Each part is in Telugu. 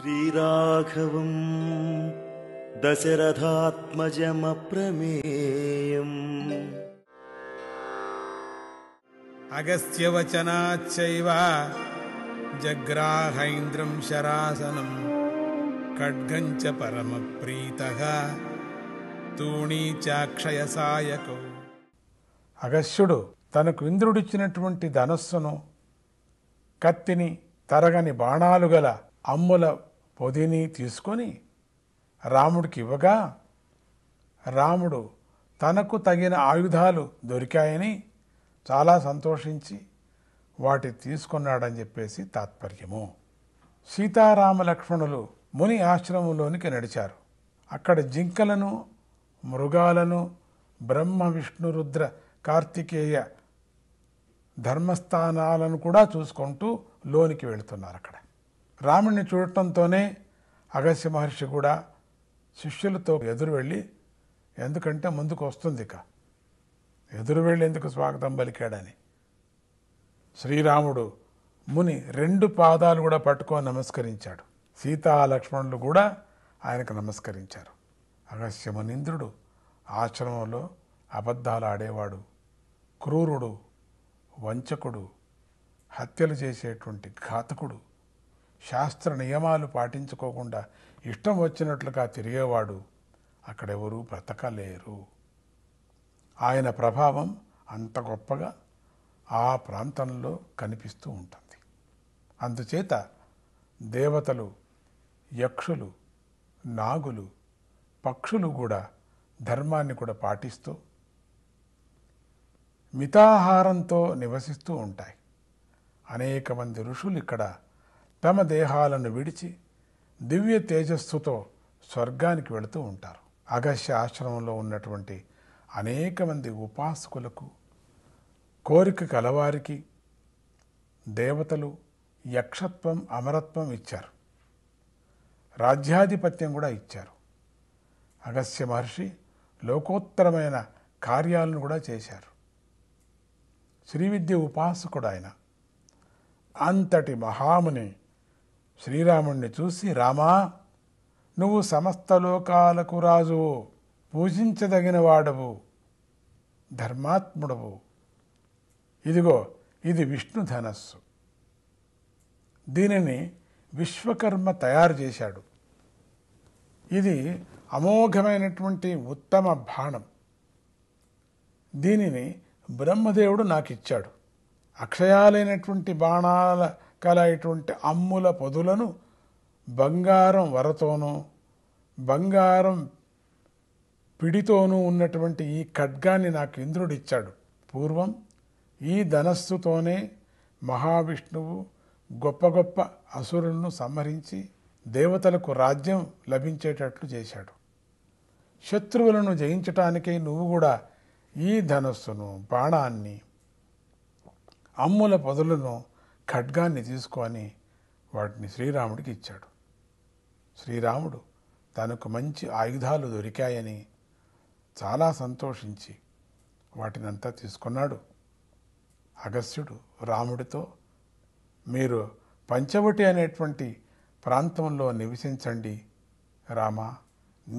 శ్రీరాఘవం దశరథాత్మజమ ప్రమేయం అగస్త్యవచనాచైవ జగ్రాహైంద్రం శరాసనం ఖడ్గంచ పరమ ప్రీత తూణీచాక్షయ సాయకు అగస్యుడు తనకు ఇంద్రుడిచ్చినటువంటి ధనస్సును కత్తిని తరగని బాణాలు గల అమ్ముల పొదిని తీసుకొని రాముడికి ఇవ్వగా రాముడు తనకు తగిన ఆయుధాలు దొరికాయని చాలా సంతోషించి వాటి తీసుకున్నాడని చెప్పేసి తాత్పర్యము సీతారామ లక్ష్మణులు ముని ఆశ్రమంలోనికి నడిచారు అక్కడ జింకలను మృగాలను బ్రహ్మ విష్ణు రుద్ర కార్తికేయ ధర్మస్థానాలను కూడా చూసుకుంటూ లోనికి వెళుతున్నారు అక్కడ రాముడిని చూడటంతోనే అగస్య మహర్షి కూడా శిష్యులతో ఎదురు వెళ్ళి ఎందుకంటే ముందుకు వస్తుంది ఇక ఎదురు వెళ్ళేందుకు స్వాగతం పలికాడని శ్రీరాముడు ముని రెండు పాదాలు కూడా పట్టుకొని నమస్కరించాడు సీతా లక్ష్మణులు కూడా ఆయనకు నమస్కరించారు అగస్యమనింద్రుడు ఆశ్రమంలో అబద్ధాలు ఆడేవాడు క్రూరుడు వంచకుడు హత్యలు చేసేటువంటి ఘాతకుడు శాస్త్ర నియమాలు పాటించుకోకుండా ఇష్టం వచ్చినట్లుగా తిరిగేవాడు అక్కడెవరూ బ్రతకలేరు ఆయన ప్రభావం అంత గొప్పగా ఆ ప్రాంతంలో కనిపిస్తూ ఉంటుంది అందుచేత దేవతలు యక్షులు నాగులు పక్షులు కూడా ధర్మాన్ని కూడా పాటిస్తూ మితాహారంతో నివసిస్తూ ఉంటాయి అనేక మంది ఋషులు ఇక్కడ తమ దేహాలను విడిచి దివ్య తేజస్సుతో స్వర్గానికి వెళుతూ ఉంటారు అగస్య ఆశ్రమంలో ఉన్నటువంటి అనేక మంది ఉపాసకులకు కోరిక కలవారికి దేవతలు యక్షత్వం అమరత్వం ఇచ్చారు రాజ్యాధిపత్యం కూడా ఇచ్చారు అగస్య మహర్షి లోకోత్తరమైన కార్యాలను కూడా చేశారు శ్రీవిద్య ఉపాసకుడు ఆయన అంతటి మహాముని శ్రీరాముణ్ణి చూసి రామా నువ్వు సమస్త లోకాలకు రాజువు పూజించదగిన వాడవు ధర్మాత్ముడవు ఇదిగో ఇది విష్ణు ధనస్సు దీనిని విశ్వకర్మ తయారు చేశాడు ఇది అమోఘమైనటువంటి ఉత్తమ బాణం దీనిని బ్రహ్మదేవుడు నాకు ఇచ్చాడు అక్షయాలైనటువంటి బాణాల కలయటువంటి అమ్ముల పొదులను బంగారం వరతోనూ బంగారం పిడితోనూ ఉన్నటువంటి ఈ ఖడ్గాన్ని నాకు ఇంద్రుడిచ్చాడు పూర్వం ఈ ధనస్సుతోనే మహావిష్ణువు గొప్ప గొప్ప అసురులను సంహరించి దేవతలకు రాజ్యం లభించేటట్లు చేశాడు శత్రువులను జయించటానికై నువ్వు కూడా ఈ ధనస్సును బాణాన్ని అమ్ముల పొదులను ఖడ్గాన్ని తీసుకొని వాటిని శ్రీరాముడికి ఇచ్చాడు శ్రీరాముడు తనకు మంచి ఆయుధాలు దొరికాయని చాలా సంతోషించి వాటినంతా తీసుకున్నాడు అగస్త్యుడు రాముడితో మీరు పంచవటి అనేటువంటి ప్రాంతంలో నివసించండి రామా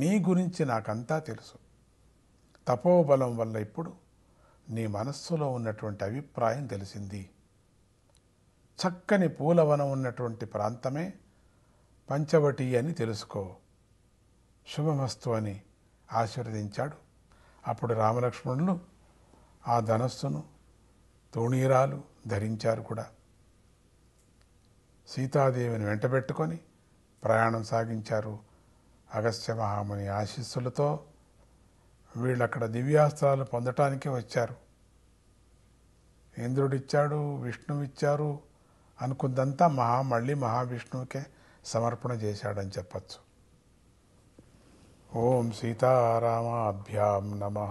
నీ గురించి నాకంతా తెలుసు తపోబలం వల్ల ఇప్పుడు నీ మనస్సులో ఉన్నటువంటి అభిప్రాయం తెలిసింది చక్కని పూలవనం ఉన్నటువంటి ప్రాంతమే పంచవటి అని తెలుసుకో శుభమస్తు అని ఆశీర్వదించాడు అప్పుడు రామలక్ష్మణులు ఆ ధనస్సును తోణీరాలు ధరించారు కూడా సీతాదేవిని వెంటబెట్టుకొని ప్రయాణం సాగించారు అగస్త్య మహాముని ఆశీస్సులతో వీళ్ళు అక్కడ దివ్యాస్త్రాలు పొందటానికే వచ్చారు ఇంద్రుడిచ్చాడు విష్ణువిచ్చారు అనుకుందంతా మహా మళ్ళీ మహావిష్ణువుకే సమర్పణ చేశాడని చెప్పచ్చు ఓం సీతారామాభ్యాం నమ